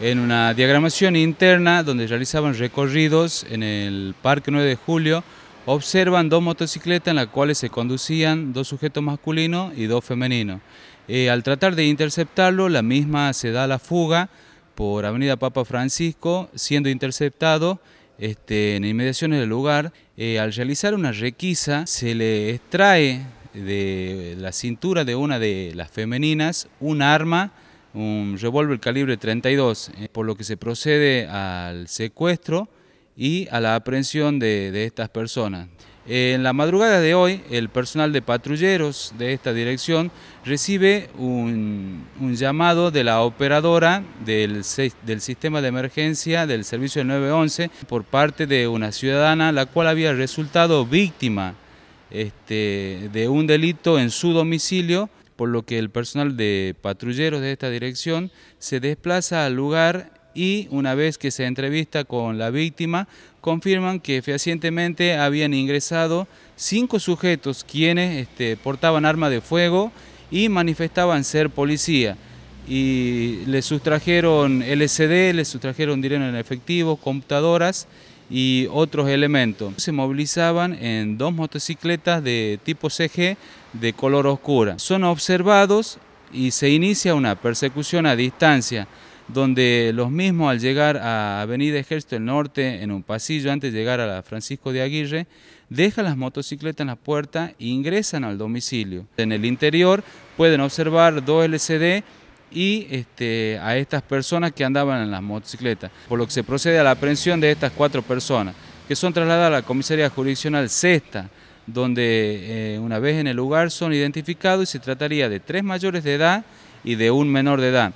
en una diagramación interna donde realizaban recorridos en el Parque 9 de Julio, observan dos motocicletas en las cuales se conducían dos sujetos masculinos y dos femeninos. Eh, al tratar de interceptarlo, la misma se da la fuga por Avenida Papa Francisco, siendo interceptado este, en inmediaciones del lugar. Eh, al realizar una requisa, se le extrae de la cintura de una de las femeninas un arma un revólver calibre 32, eh, por lo que se procede al secuestro y a la aprehensión de, estas personas. En la madrugada de hoy, el personal de patrulleros de esta dirección recibe un, llamado de la operadora del, sistema de emergencia del servicio del 911 por parte de una ciudadana la cual había resultado víctima este, de un delito en su domicilio por lo que el personal de patrulleros de esta dirección se desplaza al lugar y una vez que se entrevista con la víctima, confirman que fehacientemente habían ingresado cinco sujetos quienes este, portaban arma de fuego y manifestaban ser policía. Y le sustrajeron LCD, le sustrajeron dinero en efectivo, computadoras y otros elementos. Se movilizaban en dos motocicletas de tipo CG de color oscura. Son observados y se inicia una persecución a distancia donde los mismos al llegar a Avenida Ejército del Norte, en un pasillo antes de llegar a la Francisco de Aguirre, dejan las motocicletas en la puerta e ingresan al domicilio. En el interior pueden observar dos LCD y este, a estas personas que andaban en las motocicletas, por lo que se procede a la aprehensión de estas cuatro personas, que son trasladadas a la comisaría jurisdiccional sexta, donde eh, una vez en el lugar son identificados y se trataría de tres mayores de edad y de un menor de edad.